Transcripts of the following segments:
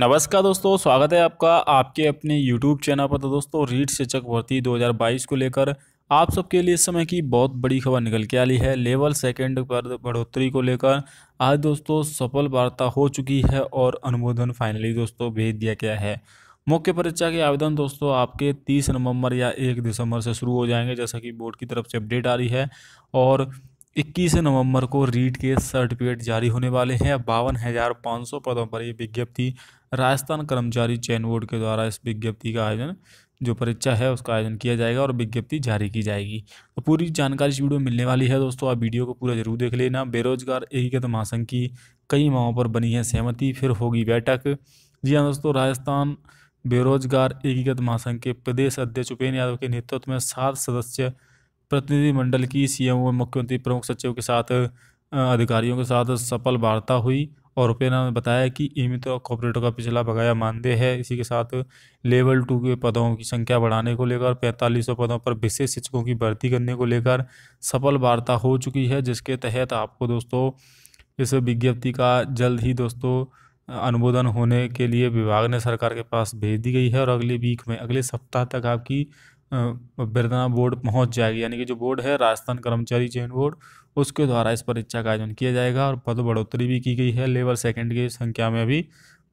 नमस्कार दोस्तों स्वागत है आपका आपके अपने यूट्यूब चैनल पर तो दोस्तों रीट शिक्षक भर्ती 2022 को लेकर आप सबके लिए इस समय की बहुत बड़ी खबर निकल के आई है लेवल सेकंड पर बढ़ोतरी को लेकर आज दोस्तों सफल वार्ता हो चुकी है और अनुमोदन फाइनली दोस्तों भेज दिया गया है मुख्य परीक्षा के आवेदन दोस्तों आपके तीस नवंबर या एक दिसंबर से शुरू हो जाएंगे जैसा कि बोर्ड की तरफ से अपडेट आ रही है और इक्कीस नवंबर को रीट के सर्टिफिकेट जारी होने वाले हैं बावन हज़ार पाँच सौ पदों पर यह विज्ञप्ति राजस्थान कर्मचारी चयन बोर्ड के द्वारा इस विज्ञप्ति का आयोजन जो परीक्षा है उसका आयोजन किया जाएगा और विज्ञप्ति जारी की जाएगी तो पूरी जानकारी इस वीडियो मिलने वाली है दोस्तों आप वीडियो को पूरा जरूर देख लेना बेरोजगार एकीकृत महासंघ की कई माओं पर बनी है सहमति फिर होगी बैठक जी हाँ दोस्तों राजस्थान बेरोजगार एकीकृत महासंघ के प्रदेश अध्यक्ष उपेन्द्र यादव के नेतृत्व में सात सदस्य प्रतिनिधिमंडल की सीएमओ मुख्यमंत्री प्रमुख सचिव के साथ अधिकारियों के साथ सफल वार्ता हुई और रुपेना ने बताया कि ईमित तो कॉपरेटर का पिछला बकाया मानदेय है इसी के साथ लेवल टू के पदों की संख्या बढ़ाने को लेकर पैंतालीस पदों पर विशेष शिक्षकों की भर्ती करने को लेकर सफल वार्ता हो चुकी है जिसके तहत आपको दोस्तों इस विज्ञप्ति का जल्द ही दोस्तों अनुमोदन होने के लिए विभाग ने सरकार के पास भेज दी गई है और अगले वीक में अगले सप्ताह तक आपकी बिरदना बोर्ड पहुंच जाएगी यानी कि जो बोर्ड है राजस्थान कर्मचारी चयन बोर्ड उसके द्वारा इस परीक्षा का आयोजन किया जाएगा और पद बढ़ोतरी भी की गई है लेवल सेकेंड की संख्या में भी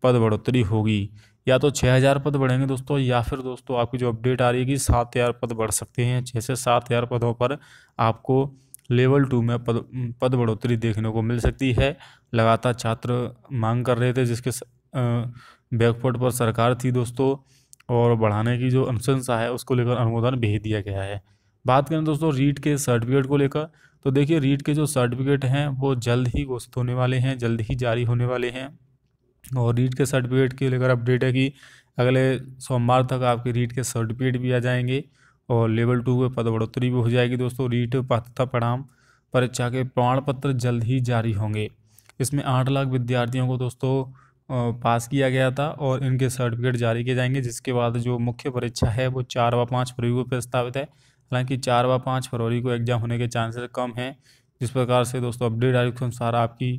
पद बढ़ोतरी होगी या तो छः हज़ार पद बढ़ेंगे दोस्तों या फिर दोस्तों आपकी जो अपडेट आ रही है कि सात हज़ार पद बढ़ सकते हैं छः से सात हज़ार पदों पर आपको लेवल टू में पद पद बढ़ोतरी देखने को मिल सकती है लगातार छात्र मांग कर रहे थे जिसके बैकफुट पर सरकार थी दोस्तों और बढ़ाने की जो अनुशंसा है उसको लेकर अनुमोदन भेज दिया गया है बात करें दोस्तों रीट के सर्टिफिकेट को लेकर तो देखिए रीट के जो सर्टिफिकेट हैं वो जल्द ही घोषित होने वाले हैं जल्द ही जारी होने वाले हैं और रीट के सर्टिफिकेट के लेकर अपडेट है कि अगले सोमवार तक आपके रीट के सर्टिफिकेट भी आ जाएंगे और लेवल टू में पद बढ़ोतरी भी हो जाएगी दोस्तों रीट पात्रता परिणाम परीक्षा के प्रमाण पत्र जल्द ही जारी होंगे इसमें आठ लाख विद्यार्थियों को दोस्तों पास किया गया था और इनके सर्टिफिकेट जारी किए जाएंगे जिसके बाद जो मुख्य परीक्षा है वो चार व पाँच फरवरी को प्रस्तावित है हालांकि चार व पाँच फरवरी को एग्ज़ाम होने के चांसेस कम हैं जिस प्रकार से दोस्तों अपडेट आयुक्त के अनुसार आपकी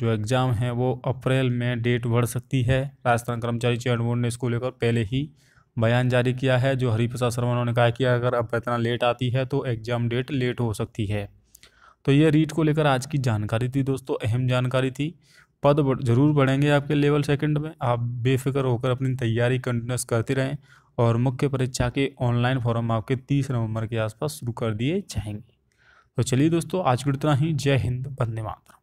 जो एग्ज़ाम है वो अप्रैल में डेट बढ़ सकती है राजस्थान कर्मचारी चयन बोर्ड ने इसको लेकर पहले ही बयान जारी किया है जो हरिप्रसाद शर्मा उन्होंने कहा कि अगर अभ्यर्थना लेट आती है तो एग्ज़ाम डेट लेट हो सकती है तो ये रीट को लेकर आज की जानकारी थी दोस्तों अहम जानकारी थी पद जरूर बढ़ेंगे आपके लेवल सेकंड में आप बेफिक्र होकर अपनी तैयारी कंटिन्यूस करते रहें और मुख्य परीक्षा के ऑनलाइन फॉर्म आपके तीस नवंबर के आसपास शुरू कर दिए जाएंगे तो चलिए दोस्तों आज के इतना ही जय हिंद वंदे मातरम